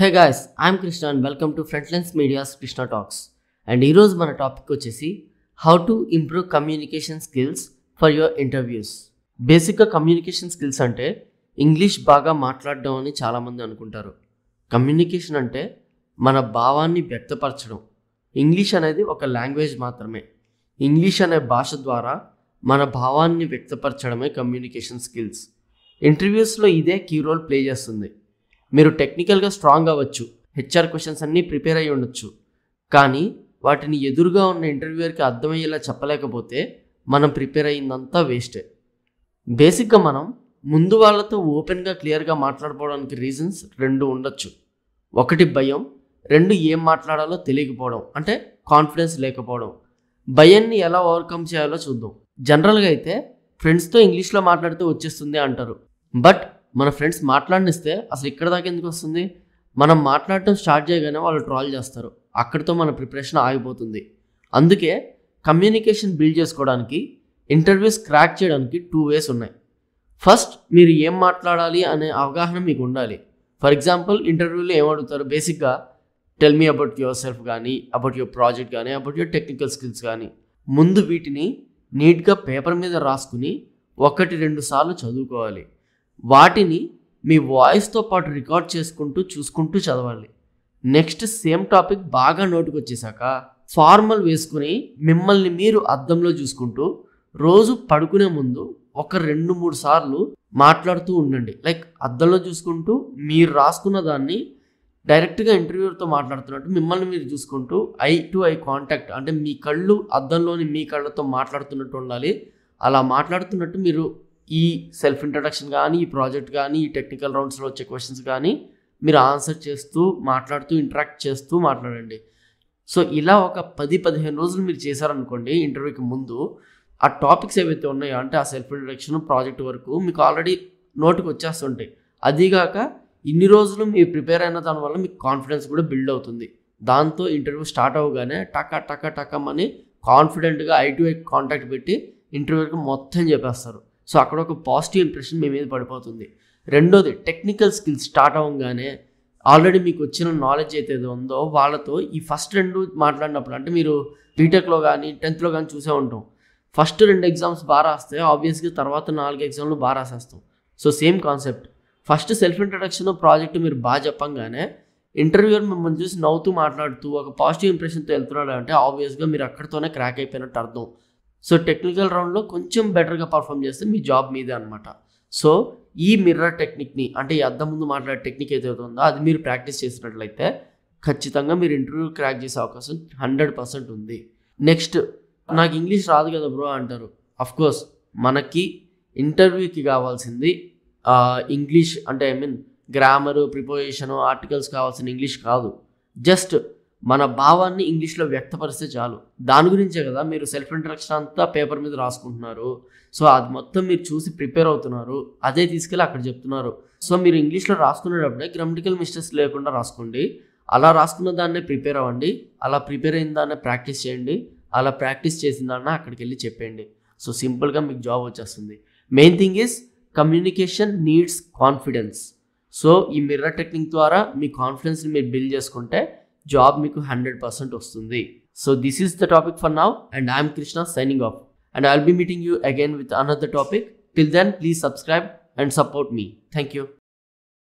Hey guys I'm Krishna and welcome to Front Lens Media's Krishna talks and ఈరోజు మన topic వచ్చేసి how to improve communication skills for your interviews బేసిక్గా communication skills అంటే English బాగా మాట్లాడడం అని చాలామంది అనుకుంటారు కమ్యూనికేషన్ అంటే మన భావాన్ని వ్యక్తపరచడం ఇంగ్లీష్ అనేది ఒక లాంగ్వేజ్ మాత్రమే ఇంగ్లీష్ అనే భాష ద్వారా మన భావాన్ని వ్యక్తపరచడమే కమ్యూనికేషన్ స్కిల్స్ ఇంటర్వ్యూస్లో ఇదే కీ రోల్ ప్లే చేస్తుంది మీరు టెక్నికల్గా స్ట్రాంగ్ అవ్వచ్చు హెచ్ఆర్ క్వశ్చన్స్ అన్నీ ప్రిపేర్ అయి ఉండొచ్చు కానీ వాటిని ఎదురుగా ఉన్న ఇంటర్వ్యూర్కి అర్థమయ్యేలా చెప్పలేకపోతే మనం ప్రిపేర్ అయిందంతా వేస్టే బేసిక్గా మనం ముందు వాళ్ళతో ఓపెన్గా క్లియర్గా మాట్లాడుకోవడానికి రీజన్స్ రెండు ఉండొచ్చు ఒకటి భయం రెండు ఏం మాట్లాడాలో తెలియకపోవడం అంటే కాన్ఫిడెన్స్ లేకపోవడం భయాన్ని ఎలా ఓవర్కమ్ చేయాలో చూద్దాం జనరల్గా అయితే ఫ్రెండ్స్తో ఇంగ్లీష్లో మాట్లాడితే వచ్చేస్తుంది అంటారు బట్ మన ఫ్రెండ్స్ మాట్లాడినిస్తే అసలు ఇక్కడ దాకా ఎందుకు వస్తుంది మనం మాట్లాడటం స్టార్ట్ చేయగానే వాళ్ళు ట్రాల్ చేస్తారు అక్కడితో మన ప్రిపరేషన్ ఆగిపోతుంది అందుకే కమ్యూనికేషన్ బిల్డ్ చేసుకోవడానికి ఇంటర్వ్యూస్ క్రాక్ చేయడానికి టూ వేస్ ఉన్నాయి ఫస్ట్ మీరు ఏం మాట్లాడాలి అనే అవగాహన మీకు ఉండాలి ఫర్ ఎగ్జాంపుల్ ఇంటర్వ్యూలో ఏం అడుగుతారు బేసిక్గా tell me about yourself కానీ అబౌట్ యువర్ ప్రాజెక్ట్ కానీ అబౌట్ యువర్ టెక్నికల్ స్కిల్స్ కానీ ముందు వీటిని నీట్గా పేపర్ మీద రాసుకుని ఒకటి రెండు సార్లు చదువుకోవాలి వాటిని మీ వాయిస్తో పాటు రికార్డ్ చేసుకుంటూ చూసుకుంటూ చదవాలి నెక్స్ట్ సేమ్ టాపిక్ బాగా నోటికి వచ్చేసాక ఫార్మల్ వేసుకుని మిమ్మల్ని మీరు అద్దంలో చూసుకుంటూ రోజు పడుకునే ముందు ఒక రెండు మూడు సార్లు మాట్లాడుతూ ఉండండి లైక్ అద్దంలో చూసుకుంటూ మీరు రాసుకున్న దాన్ని డైరెక్ట్గా ఇంటర్వ్యూతో మాట్లాడుతున్నట్టు మిమ్మల్ని మీరు చూసుకుంటూ ఐ టు ఐ కాంటాక్ట్ అంటే మీ కళ్ళు అద్దంలోని మీ కళ్ళతో మాట్లాడుతున్నట్టు ఉండాలి అలా మాట్లాడుతున్నట్టు మీరు ఈ సెల్ఫ్ ఇంట్రడక్షన్ కానీ ఈ ప్రాజెక్ట్ కానీ ఈ టెక్నికల్ రౌండ్స్లో వచ్చే క్వశ్చన్స్ కానీ మీరు ఆన్సర్ చేస్తూ మాట్లాడుతూ ఇంటరాక్ట్ చేస్తూ మాట్లాడండి సో ఇలా ఒక పది పదిహేను రోజులు మీరు చేశారనుకోండి ఇంటర్వ్యూకి ముందు ఆ టాపిక్స్ ఏవైతే ఉన్నాయో అంటే ఆ సెల్ఫ్ ఇంట్రడక్షన్ ప్రాజెక్ట్ వరకు మీకు ఆల్రెడీ నోటుకు వచ్చేస్తుంటాయి అదీగాక ఇన్ని రోజులు మీరు ప్రిపేర్ అయిన దానివల్ల మీకు కాన్ఫిడెన్స్ కూడా బిల్డ్ అవుతుంది దాంతో ఇంటర్వ్యూ స్టార్ట్ అవ్వగానే టక టక టకమని కాన్ఫిడెంట్గా ఐటీఐ ఐ కాంటాక్ట్ పెట్టి ఇంటర్వ్యూకి మొత్తం చెప్పేస్తారు సో అక్కడ ఒక పాజిటివ్ ఇంప్రెషన్ మీ మీద పడిపోతుంది రెండోది టెక్నికల్ స్కిల్స్ స్టార్ట్ అవ్వగానే ఆల్రెడీ మీకు వచ్చిన నాలెడ్జ్ అయితే ఉందో వాళ్ళతో ఈ ఫస్ట్ రెండు మాట్లాడినప్పుడు అంటే మీరు బీటెక్లో కానీ టెన్త్లో కానీ చూసే ఉంటాం ఫస్ట్ రెండు ఎగ్జామ్స్ బాగా రాస్తే ఆబ్వియస్గా తర్వాత నాలుగు ఎగ్జామ్లు బాగా రాసేస్తాం so same concept first self introduction project మీరు బాగా చెప్పంగానే ఇంటర్వ్యూర్ మిమ్మల్ని చూసి నవ్వుతూ మాట్లాడుతూ ఒక పాజిటివ్ ఇంప్రెషన్తో వెళ్తున్నాడు అంటే ఆబ్వియస్గా మీరు అక్కడితోనే క్రాక్ అయిపోయినట్టు అర్థం సో టెక్నికల్ రౌండ్లో కొంచెం బెటర్గా పర్ఫామ్ చేస్తే మీ జాబ్ మీదే అనమాట సో ఈ మిర్రర్ టెక్నిక్ని అంటే ఈ అద్దం ముందు మాట్లాడే టెక్నిక్ ఏదైతే ఉందో అది మీరు ప్రాక్టీస్ చేసినట్లయితే ఖచ్చితంగా మీరు ఇంటర్వ్యూ క్రాక్ చేసే అవకాశం హండ్రెడ్ పర్సెంట్ ఉంది నెక్స్ట్ నాకు ఇంగ్లీష్ రాదు కదా బ్రో అంటారు కోర్స్ మనకి ఇంటర్వ్యూకి కావాల్సింది ఇంగ్లీష్ అంటే I mean grammar preposition articles కావాల్సిన ఇంగ్లీష్ కాదు జస్ట్ మన భావాన్ని ఇంగ్లీష్లో వ్యక్తపరిస్తే చాలు దాని గురించే కదా మీరు సెల్ఫ్ ఇంట్రడక్షన్ అంతా పేపర్ మీద రాసుకుంటున్నారు సో అది మొత్తం మీరు చూసి ప్రిపేర్ అవుతున్నారు అదే తీసుకెళ్ళి అక్కడ చెప్తున్నారు సో మీరు ఇంగ్లీష్లో రాసుకునేటప్పుడే గ్రామటికల్ మిస్టేక్స్ లేకుండా రాసుకోండి అలా రాసుకున్న దాన్నే ప్రిపేర్ అవ్వండి అలా ప్రిపేర్ అయిన దాన్నే ప్రాక్టీస్ చేయండి అలా ప్రాక్టీస్ చేసిన దాన్ని అక్కడికి వెళ్ళి చెప్పండి సో సింపుల్గా మీకు జాబ్ వచ్చేస్తుంది main thing is communication needs confidence so ఈ మిర్రర్ టెక్నిక్ ద్వారా మీ కాన్ఫిడెన్స్ని మీరు బిల్డ్ చేసుకుంటే జాబ్ మీకు హండ్రెడ్ పర్సెంట్ వస్తుంది so this is the topic for now and I'm Krishna signing off and I will be meeting you again with another topic till then please subscribe and support me. Thank you.